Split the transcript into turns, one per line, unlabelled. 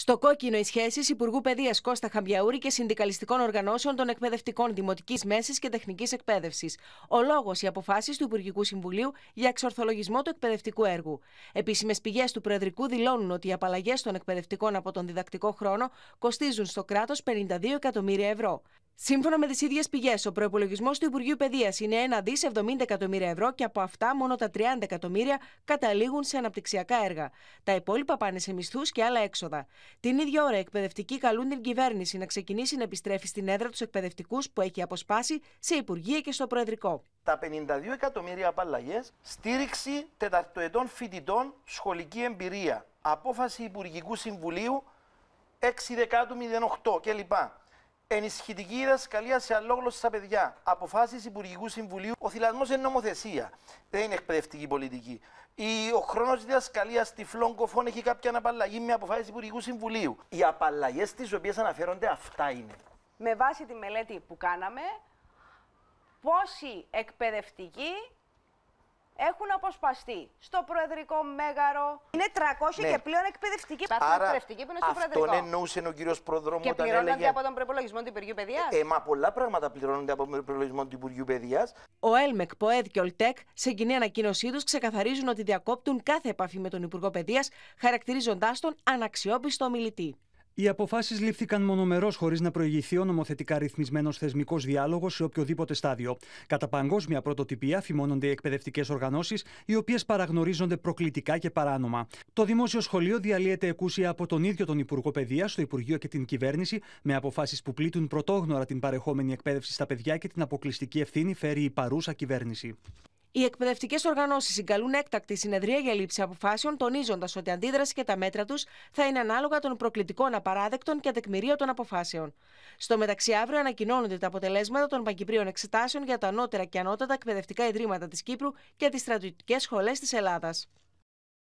Στο κόκκινο, οι σχέσεις Υπουργού Παιδείας Κώστα Χαμπιαούρη και συνδικαλιστικών οργανώσεων των εκπαιδευτικών δημοτικής μέσης και τεχνικής εκπαίδευσης. Ο λόγος, οι αποφάσεις του Υπουργικού Συμβουλίου για εξορθολογισμό του εκπαιδευτικού έργου. Επίσημες πηγές του Προεδρικού δηλώνουν ότι οι απαλλαγές των εκπαιδευτικών από τον διδακτικό χρόνο κοστίζουν στο κράτος 52 εκατομμύρια ευρώ. Σύμφωνα με τις ίδιες πηγές, ο προπολογισμό του Υπουργείου Παιδείας είναι 1 δι 70 εκατομμύρια ευρώ και από αυτά μόνο τα 30 εκατομμύρια καταλήγουν σε αναπτυξιακά έργα. Τα υπόλοιπα πάνε σε μισθούς και άλλα έξοδα. Την ίδια ώρα, οι εκπαιδευτικοί καλούν την κυβέρνηση να ξεκινήσει να επιστρέφει στην έδρα τους εκπαιδευτικούς που έχει αποσπάσει σε Υπουργεία και στο Προεδρικό.
Τα 52 εκατομμύρια απαλλαγές, στήριξη τεταρτοετών φοιτητών, σχολική εμπειρία, απόφαση Υπουργικού Συμβουλίου 6 08 κλπ. Ενισχυτική διδασκαλία σε αλλόγλωσσα παιδιά. Αποφάσεις Υπουργικού Συμβουλίου. Ο θυλασμός είναι νομοθεσία. Δεν είναι εκπαιδευτική πολιτική. Ο χρόνος διδασκαλίας τυφλών κοφών έχει κάποια αναπαλλαγή με αποφάσεις Υπουργικού Συμβουλίου. Οι απαλλαγές τις οποίες αναφέρονται αυτά είναι.
Με βάση τη μελέτη που κάναμε, πόσοι εκπαιδευτικοί έχουν αποσπαστεί στο Προεδρικό Μέγαρο. Είναι 300 ναι. και πλέον εκπαιδευτικοί που είναι στο Προεδρικό. Αυτόν
εννοούσε ο κύριος Προδρόμου και πληρώνονται από
τον προπολογισμό του Υπουργείου Παιδείας. Ε,
μα πολλά πράγματα πληρώνονται από τον προπολογισμό του Υπουργείου Παιδείας. Ο ΕΛΜΕΚ, ΠΟΕΔ και ΟΛΤΕΚ σε
κοινή ανακοίνωσή τους ξεκαθαρίζουν ότι διακόπτουν κάθε επαφή με τον Υπουργό Παιδείας, χαρακτηρίζοντάς τον αναξιόπιστο μιλητή.
Οι αποφάσεις λήφθηκαν μονομερός χωρίς να προηγηθεί ο νομοθετικά ρυθμισμένος θεσμικός διάλογος σε οποιοδήποτε στάδιο. Κατά παγκόσμια πρωτοτυπία φημώνονται οι εκπαιδευτικές οργανώσεις, οι οποίες παραγνωρίζονται προκλητικά και παράνομα. Το Δημόσιο Σχολείο διαλύεται εκούσια από τον ίδιο τον Υπουργό Παιδείας, το Υπουργείο και την κυβέρνηση, με αποφάσεις που πλήττουν πρωτόγνωρα την παρεχόμενη εκπαίδευση στα παιδιά και την αποκλειστική ευθύνη φέρει η παρούσα κυβέρνηση. Οι
εκπαιδευτικές οργανώσεις συγκαλούν έκτακτη συνεδρία για λήψη αποφάσεων, τονίζοντας ότι η αντίδραση και τα μέτρα τους θα είναι ανάλογα των προκλητικών απαράδεκτων και των αποφάσεων. Στο μεταξύ, αύριο ανακοινώνονται τα αποτελέσματα των Παγκυπρίων Εξετάσεων για τα ανώτερα και ανώτατα εκπαιδευτικά ιδρύματα της Κύπρου και τις στρατιωτικές σχολές της Ελλάδας.